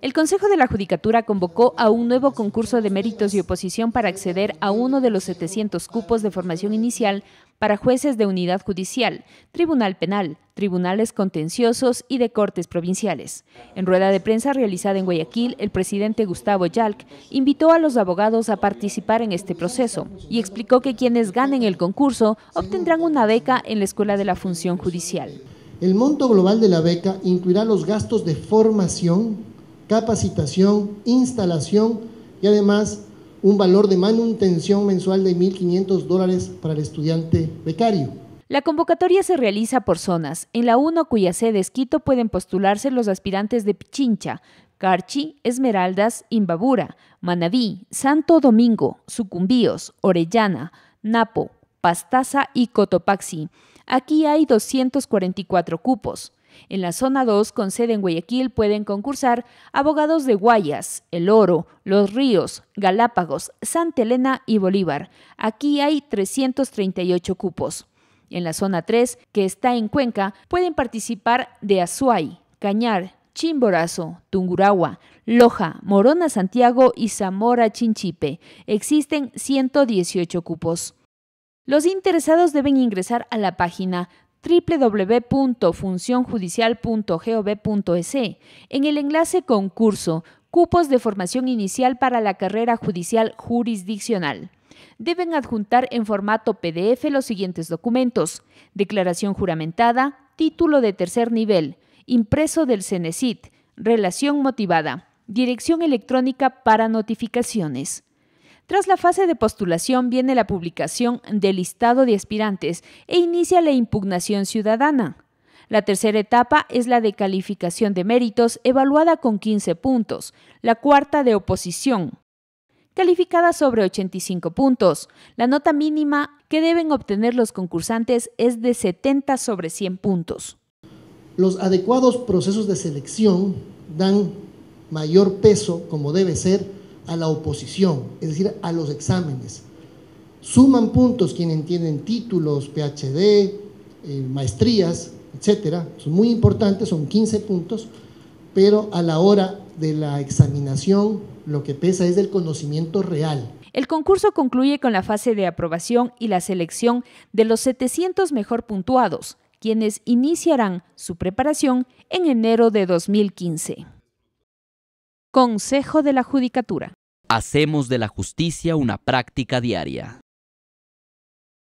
El Consejo de la Judicatura convocó a un nuevo concurso de méritos y oposición para acceder a uno de los 700 cupos de formación inicial para jueces de unidad judicial, tribunal penal, tribunales contenciosos y de cortes provinciales. En rueda de prensa realizada en Guayaquil, el presidente Gustavo Yalc invitó a los abogados a participar en este proceso y explicó que quienes ganen el concurso obtendrán una beca en la Escuela de la Función Judicial. El monto global de la beca incluirá los gastos de formación, capacitación, instalación y además un valor de manutención mensual de 1.500 dólares para el estudiante becario. La convocatoria se realiza por zonas. En la 1, cuya sede es Quito, pueden postularse los aspirantes de Pichincha, Carchi, Esmeraldas, Imbabura, Manabí, Santo Domingo, Sucumbíos, Orellana, Napo, Pastaza y Cotopaxi. Aquí hay 244 cupos. En la zona 2, con sede en Guayaquil, pueden concursar abogados de Guayas, El Oro, Los Ríos, Galápagos, Santa Elena y Bolívar. Aquí hay 338 cupos. En la zona 3, que está en Cuenca, pueden participar de Azuay, Cañar, Chimborazo, Tungurahua, Loja, Morona Santiago y Zamora Chinchipe. Existen 118 cupos. Los interesados deben ingresar a la página www.funcionjudicial.gov.es en el enlace concurso Cupos de formación inicial para la carrera judicial jurisdiccional. Deben adjuntar en formato PDF los siguientes documentos: declaración juramentada, título de tercer nivel, impreso del Cenecit. relación motivada, dirección electrónica para notificaciones. Tras la fase de postulación viene la publicación del listado de aspirantes e inicia la impugnación ciudadana. La tercera etapa es la de calificación de méritos, evaluada con 15 puntos, la cuarta de oposición, calificada sobre 85 puntos. La nota mínima que deben obtener los concursantes es de 70 sobre 100 puntos. Los adecuados procesos de selección dan mayor peso, como debe ser, a la oposición, es decir, a los exámenes. Suman puntos quienes tienen títulos, PhD, eh, maestrías, etcétera. Son muy importantes, son 15 puntos, pero a la hora de la examinación lo que pesa es el conocimiento real. El concurso concluye con la fase de aprobación y la selección de los 700 mejor puntuados, quienes iniciarán su preparación en enero de 2015. Consejo de la Judicatura. Hacemos de la justicia una práctica diaria.